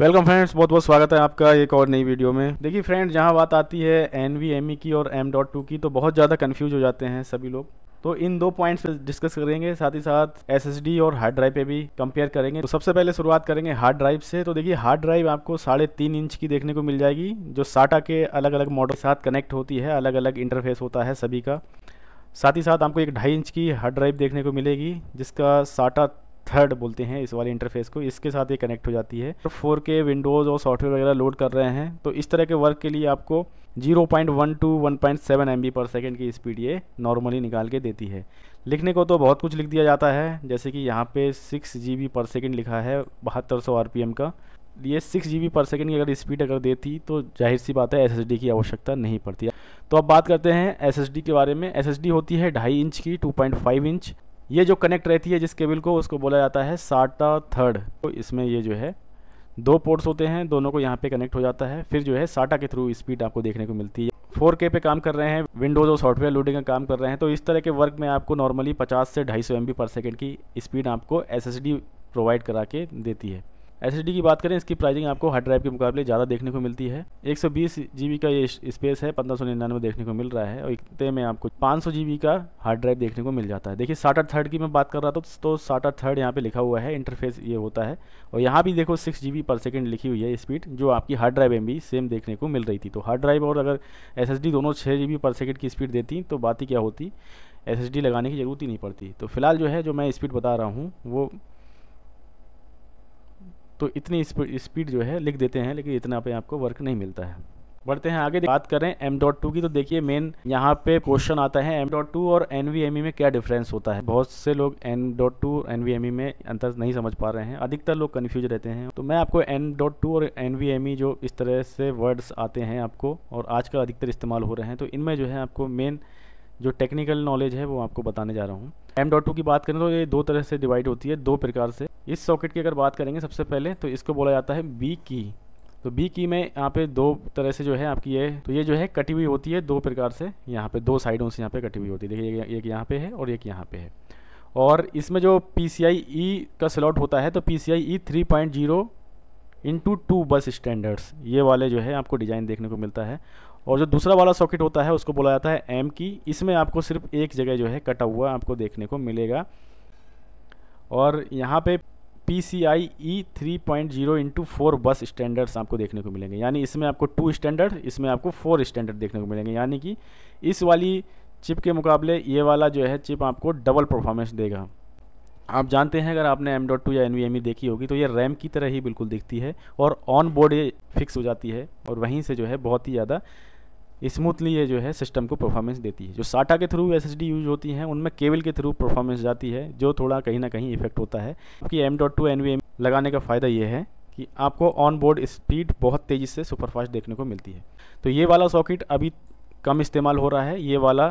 welcome friends बहुत बहुत स्वागत है आपका एक और नई वीडियो में देखिए फ्रेंड्स जहाँ बात आती है एन वी एम ई की और एम डॉट टू की तो बहुत ज़्यादा कन्फ्यूज हो जाते हैं सभी लोग तो इन दो पॉइंट्स डिस्कस करेंगे साथ ही साथ एसएसडी और हार्ड ड्राइव पे भी कंपेयर करेंगे तो सबसे पहले शुरुआत करेंगे हार्ड ड्राइव से तो देखिए हार्ड ड्राइव आपको साढ़े तीन इंच की देखने को मिल जाएगी जो साटा के अलग अलग मॉडल के साथ कनेक्ट होती है अलग अलग इंटरफेस होता है सभी का साथ ही साथ आपको एक ढाई इंच की हार्ड ड्राइव देखने को मिलेगी जिसका साटा थर्ड बोलते हैं इस वाले इंटरफेस को इसके साथ ये कनेक्ट हो जाती है फोर के विंडोज़ और सॉफ्टवेयर वगैरह लोड कर रहे हैं तो इस तरह के वर्क के लिए आपको 0.1 to seven M per second की स्पीड ये नॉर्मली निकाल के देती है लिखने को तो बहुत कुछ लिख दिया जाता है जैसे कि यहाँ पे सिक्स जी पर सेकेंड लिखा है बहत्तर सौ का ये सिक्स जी पर सेकेंड की अगर स्पीड अगर देती तो जाहिर सी बात है एस की आवश्यकता नहीं पड़ती तो अब बात करते हैं एस के बारे में एस होती है ढाई इंच की 2.5 इंच ये जो कनेक्ट रहती है जिस केबल को उसको बोला जाता है साटा थर्ड तो इसमें ये जो है दो पोर्ट्स होते हैं दोनों को यहाँ पे कनेक्ट हो जाता है फिर जो है साटा के थ्रू स्पीड आपको देखने को मिलती है फोर के पे काम कर रहे हैं विंडोज़ और सॉफ्टवेयर लोडिंग का काम कर रहे हैं तो इस तरह के वर्क में आपको नॉर्मली 50 से 250 सौ पर सेकेंड की स्पीड आपको एस प्रोवाइड करा के देती है एस की बात करें इसकी प्राइसिंग आपको हार्ड ड्राइव के मुकाबले ज़्यादा देखने को मिलती है एक सौ का ये स्पेस है पंद्रह सौ निन्यानवे देखने को मिल रहा है और इतने में आपको पाँच सौ का हार्ड ड्राइव देखने को मिल जाता है देखिए साठ आठ थर्ड की मैं बात कर रहा था तो साठ आठ थर्ड यहाँ पर लिखा हुआ है इंटरफेस ये होता है और यहाँ भी देखो सिक्स जी पर सेकेंड लिखी हुई है स्पीड जो आपकी हार्ड ड्राइव में भी सेम देखने को मिल रही थी तो हार्ड ड्राइव और अगर एस दोनों छः जी पर सेकेंड की स्पीड देती तो बात ही क्या होती एस लगाने की ज़रूरत ही नहीं पड़ती तो फिलहाल जो है जो मैं स्पीड बता रहा हूँ वो तो इतनी स्पीड जो है लिख देते हैं लेकिन इतना पे आपको वर्क नहीं मिलता है बढ़ते हैं आगे बात करें एम डॉट टू की तो देखिए मेन यहाँ पे क्वेश्चन आता है एम डॉट टू और एन वी एम ई में क्या डिफरेंस होता है बहुत से लोग N dot two N V M E में अंतर नहीं समझ पा रहे हैं अधिकतर लोग कन्फ्यूज रहते हैं तो मैं आपको एन डॉट टू और एन वी एम ई जो इस तरह से वर्ड्स आते हैं आपको और आजकल अधिकतर इस्तेमाल हो रहे हैं तो इनमें जो है आपको मेन जो टेक्निकल नॉलेज है वो आपको बताने जा रहा हूँ एम डॉट टू की बात करें तो ये दो तरह से डिवाइड होती है दो प्रकार से इस सॉकेट की अगर बात करेंगे सबसे पहले तो इसको बोला जाता है बी की तो बी की में यहाँ पे दो तरह से जो है आपकी ये तो ये जो है कटी हुई होती है दो प्रकार से यहाँ पे दो साइडों से यहाँ पे कटी हुई होती है देखिए एक यहाँ पे है और एक यहाँ पे है और इसमें जो पी सी आई ई का स्लॉट होता है तो P C I E three point zero into two bus standards ये वाले जो है आपको डिज़ाइन देखने को मिलता है और जो दूसरा वाला सॉकेट होता है उसको बोला जाता है एम की इसमें आपको सिर्फ एक जगह जो है कटा हुआ आपको देखने को मिलेगा और यहाँ पे P C I E three point zero into four bus standards आपको देखने को मिलेंगे यानी इसमें आपको टू स्टैंडर्ड इसमें आपको फोर स्टैंडर्ड देखने को मिलेंगे यानी कि इस वाली चिप के मुकाबले ये वाला जो है चिप आपको डबल परफॉर्मेंस देगा आप जानते हैं अगर आपने एम डॉट टू या एन e देखी होगी तो ये रैम की तरह ही बिल्कुल दिखती है और ऑन बोर्ड ये फिक्स हो जाती है और वहीं से जो है बहुत ही ज़्यादा स्मूथली ये जो है सिस्टम को परफॉर्मेंस देती है जो साटा के थ्रू एस यूज होती हैं उनमें केबल के थ्रू परफॉर्मेंस जाती है जो थोड़ा कहीं ना कहीं इफेक्ट होता है क्योंकि एम डॉट टू एन लगाने का फ़ायदा ये है कि आपको ऑन बोर्ड स्पीड बहुत तेज़ी से सुपरफास्ट देखने को मिलती है तो ये वाला सॉकेट अभी कम इस्तेमाल हो रहा है ये वाला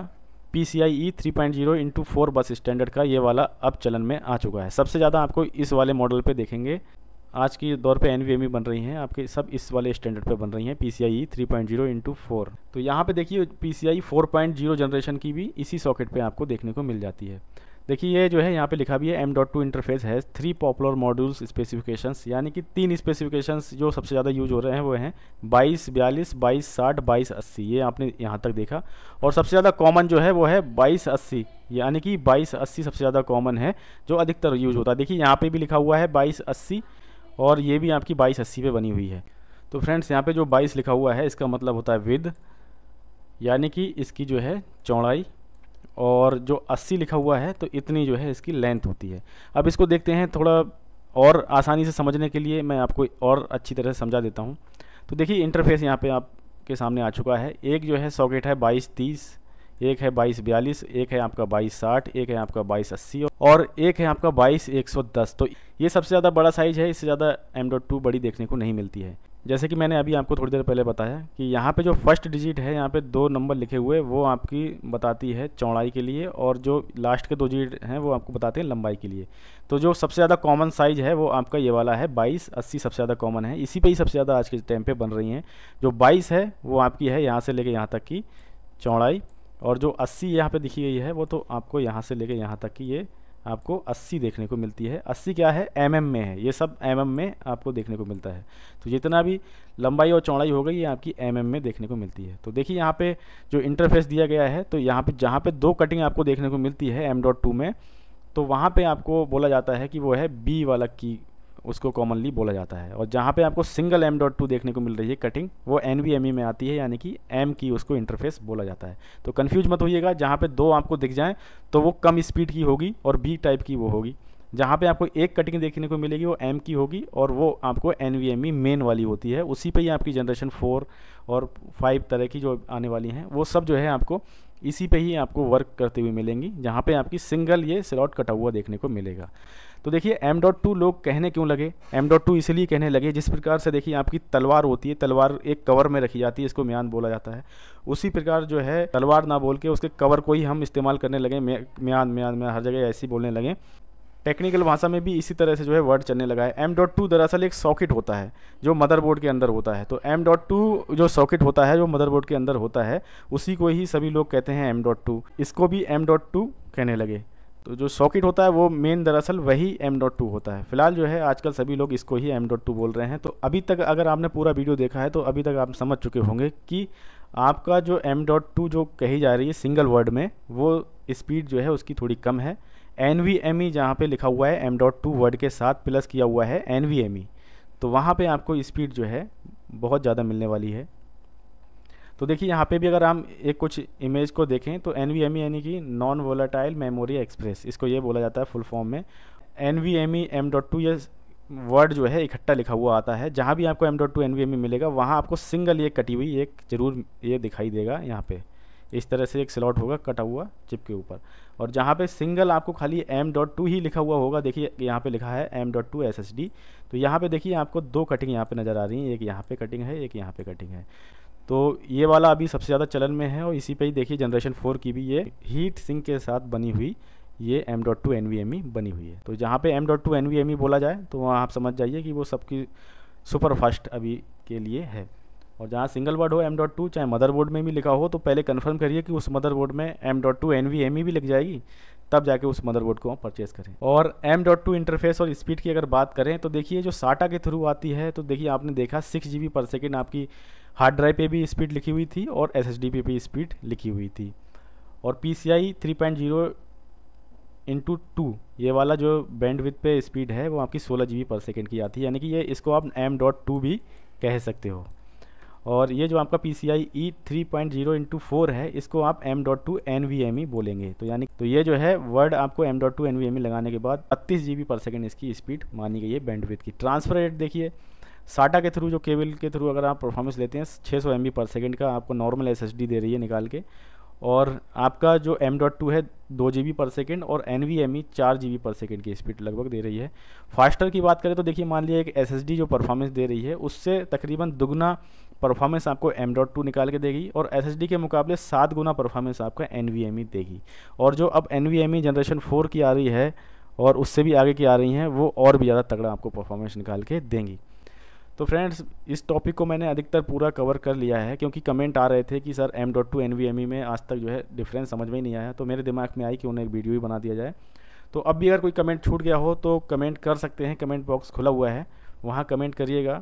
P C I E three point zero into four bus standard का ये वाला अब चलन में आ चुका है सबसे ज़्यादा आपको इस वाले मॉडल पे देखेंगे आज के दौर पे एन e बन रही हैं आपके सब इस वाले स्टैंडर्ड पे बन रही हैं P C I three point zero into four तो यहाँ पे देखिए P C I four point zero generation की भी इसी सॉकेट पे आपको देखने को मिल जाती है देखिए ये जो है यहाँ पे लिखा भी है M dot two interface has three popular modules specifications यानी कि तीन स्पेसिफिकेशंस जो सबसे ज़्यादा यूज हो रहे हैं वो हैं बाईस बयालीस बाईस साठ बाईस अस्सी ये आपने यहाँ तक देखा और सबसे ज़्यादा कॉमन जो है वो है बाईस अस्सी यानी कि बाईस अस्सी सबसे ज़्यादा कॉमन है जो अधिकतर यूज होता है देखिए यहाँ पर भी लिखा हुआ है बाईस अस्सी और ये भी आपकी बाईस अस्सी पर बनी हुई है तो फ्रेंड्स यहाँ पे जो बाईस लिखा हुआ है इसका मतलब होता है विद यानी कि इसकी जो है चौड़ाई और जो अस्सी लिखा हुआ है तो इतनी जो है इसकी लेंथ होती है अब इसको देखते हैं थोड़ा और आसानी से समझने के लिए मैं आपको और अच्छी तरह से समझा देता हूँ तो देखिए इंटरफेस यहाँ पे आपके सामने आ चुका है एक जो है सॉकेट है बाईस तीस एक है बाईस बयालीस एक है आपका बाईस साठ एक है आपका बाईस अस्सी और एक है आपका बाईस एक सौ दस तो ये सबसे ज़्यादा बड़ा साइज़ है इससे ज़्यादा एम डॉट टू बड़ी देखने को नहीं मिलती है जैसे कि मैंने अभी आपको थोड़ी देर पहले बताया कि यहाँ पे जो फर्स्ट डिजिट है यहाँ पे दो नंबर लिखे हुए वो आपकी बताती है चौड़ाई के लिए और जो लास्ट के दो डिजिट हैं वो आपको बताते हैं लंबाई के लिए तो जो सबसे ज़्यादा कॉमन साइज़ है वो आपका ये वाला है बाईस अस्सी सबसे ज़्यादा कॉमन है इसी पर ही सबसे ज़्यादा आज के टाइम पर बन रही हैं जो बाईस है वो आपकी है यहाँ से लेकर यहाँ तक की चौड़ाई और जो 80 यहाँ पे दिखी गई है वो तो आपको यहाँ से लेके यहाँ तक की ये आपको 80 देखने को मिलती है 80 क्या है एम mm में है ये सब एम mm में आपको देखने को मिलता है तो जितना भी लंबाई और चौड़ाई हो गई ये आपकी एम mm में देखने को मिलती है तो देखिए यहाँ पे जो इंटरफेस दिया गया है तो यहाँ पे जहाँ पे दो कटिंग आपको देखने को मिलती है एम डॉट टू में तो वहाँ पर आपको बोला जाता है कि वो है बी वाला की उसको कॉमनली बोला जाता है और जहाँ पे आपको सिंगल एम डॉट टू देखने को मिल रही है कटिंग वो एन वी एम ई में आती है यानी कि एम की उसको इंटरफेस बोला जाता है तो कन्फ्यूज मत होइएगा जहाँ पे दो आपको दिख जाएँ तो वो कम स्पीड की होगी और बी टाइप की वो होगी जहाँ पे आपको एक कटिंग देखने को मिलेगी वो एम की होगी और वो आपको एन वी एम ई मेन वाली होती है उसी पर ही आपकी जनरेशन फोर और फाइव तरह की जो आने वाली हैं वो सब जो है आपको इसी पे ही आपको वर्क करते हुए मिलेंगी जहाँ पे आपकी सिंगल ये स्लॉट कटा हुआ देखने को मिलेगा तो देखिए एम डॉट टू लोग कहने क्यों लगे एम डॉट टू इसलिए कहने लगे जिस प्रकार से देखिए आपकी तलवार होती है तलवार एक कवर में रखी जाती है इसको म्यान बोला जाता है उसी प्रकार जो है तलवार ना बोल के उसके कवर को ही हम इस्तेमाल करने लगे म्यान म्यान म्यान हर जगह ऐसी बोलने लगे टेक्निकल भाषा में भी इसी तरह से जो है वर्ड चलने लगा है एम डॉट टू दरअसल एक सॉकेट होता है जो मदरबोर्ड के अंदर होता है तो एम डॉट टू जो सॉकेट होता है जो मदरबोर्ड के अंदर होता है उसी को ही सभी लोग कहते हैं एम डॉट टू इसको भी एम डॉट टू कहने लगे तो जो सॉकेट होता है वो मेन दरअसल वही एम डॉट टू होता है फिलहाल जो है आजकल सभी लोग इसको ही एम डॉट टू बोल रहे हैं तो अभी तक अगर आपने पूरा वीडियो देखा है तो अभी तक आप समझ चुके होंगे कि आपका जो एम डॉट टू जो कही जा रही है सिंगल वर्ड में वो स्पीड जो है उसकी थोड़ी कम है एन वी एम ई जहाँ पर लिखा हुआ है एम डॉट टू वर्ड के साथ प्लस किया हुआ है एन वी एम ई तो वहाँ पर आपको स्पीड जो है बहुत ज़्यादा मिलने वाली है तो देखिए यहाँ पे भी अगर हम एक कुछ इमेज को देखें तो एन e यानी कि नॉन वोलाटाइल मेमोरी एक्सप्रेस इसको ये बोला जाता है फुल फॉर्म में N V M E M dot two ये वर्ड जो है इकट्ठा लिखा हुआ आता है जहाँ भी आपको M dot two N V M E मिलेगा वहाँ आपको सिंगल ये कटी हुई एक जरूर ये दिखाई देगा यहाँ पे इस तरह से एक स्लॉट होगा कटा हुआ चिप के ऊपर और जहाँ पे सिंगल आपको खाली एम डॉट टू ही लिखा हुआ होगा देखिए यहाँ पे लिखा है M dot two S S D तो यहाँ पे देखिए आपको दो कटिंग यहाँ पे नज़र आ रही है एक यहाँ पे कटिंग है एक यहाँ पे कटिंग है तो ये वाला अभी सबसे ज़्यादा चलन में है और इसी पे ही देखिए जनरेशन फोर की भी ये हीट सिंक के साथ बनी हुई ये M dot two N V M E बनी हुई है तो जहाँ पे M dot two N V M E बोला जाए तो वहाँ आप समझ जाइए कि वो सबकी सुपर फास्ट अभी के लिए है और जहाँ सिंगल वर्ड हो एम डॉट टू चाहे मदरबोर्ड में भी लिखा हो तो पहले कन्फर्म करिए कि उस मदरबोर्ड में M dot two N V M E भी लिख जाएगी तब जाके उस मदरबोर्ड को हम परचेज़ करें और एम डॉट टू इंटरफेस और स्पीड की अगर बात करें तो देखिए जो साटा के थ्रू आती है तो देखिए आपने देखा six G B per second आपकी हार्ड ड्राइव पे भी स्पीड लिखी हुई थी और एस एस डी पे भी स्पीड लिखी हुई थी और P C I three point zero into two ये वाला जो बैंड विथ पे स्पीड है वो आपकी सोलह जी बी पर सेकेंड की आती है यानी कि ये इसको आप एम डॉट टू भी कह सकते हो और ये जो आपका P C I E three point zero into four है इसको आप M dot two N V M E बोलेंगे तो यानी तो ये जो है वर्ड आपको M dot two N V M E लगाने के बाद बत्तीस जी बी पर सेकेंड इसकी स्पीड मानी गई है बैंडविथ की ट्रांसफर रेट देखिए साटा के थ्रू जो केबल के थ्रू अगर आप परफॉर्मेंस लेते हैं 600 सौ पर सेकेंड का आपको नॉर्मल एस दे रही है निकाल के और आपका जो एम डॉट टू है दो जी बी पर सेकेंड और एन वी एम ई चार जी बी पर सेकेंड की स्पीड लगभग दे रही है फास्टर की बात करें तो देखिए मान लीजिए एक एस एस डी जो परफॉर्मेंस दे रही है उससे तकरीबन दुगना परफॉर्मेंस आपको एम डॉट टू निकाल के देगी और एस एस डी के मुकाबले सात गुना परफॉर्मेंस आपका एन वी एम ई देगी और जो अब N V M E generation four की आ रही है और उससे भी आगे की आ रही हैं वो और भी ज़्यादा तगड़ा आपको परफॉर्मेंस निकाल के देंगी तो फ्रेंड्स इस टॉपिक को मैंने अधिकतर पूरा कवर कर लिया है क्योंकि कमेंट आ रहे थे कि sir M dot two N V M E में आज तक जो है डिफरेंस समझ में ही नहीं आया तो मेरे दिमाग में आई कि उन्हें एक वीडियो ही बना दिया जाए तो अब भी अगर कोई कमेंट छूट गया हो तो कमेंट कर सकते हैं कमेंट बॉक्स खुला हुआ है वहाँ कमेंट करिएगा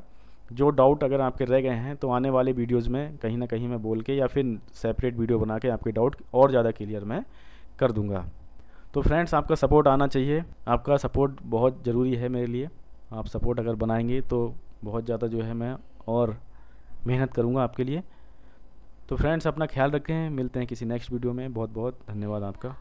जो डाउट अगर आपके रह गए हैं तो आने वाले वीडियोज़ में कहीं ना कहीं मैं बोल के या फिर सेपरेट वीडियो बना के आपके डाउट और ज़्यादा क्लियर मैं कर दूँगा तो फ्रेंड्स आपका सपोर्ट आना चाहिए आपका सपोर्ट बहुत ज़रूरी है मेरे लिए आप सपोर्ट अगर बनाएंगे तो बहुत ज़्यादा जो है मैं और मेहनत करूँगा आपके लिए तो फ्रेंड्स अपना ख्याल रखें मिलते हैं किसी नेक्स्ट वीडियो में बहुत बहुत धन्यवाद आपका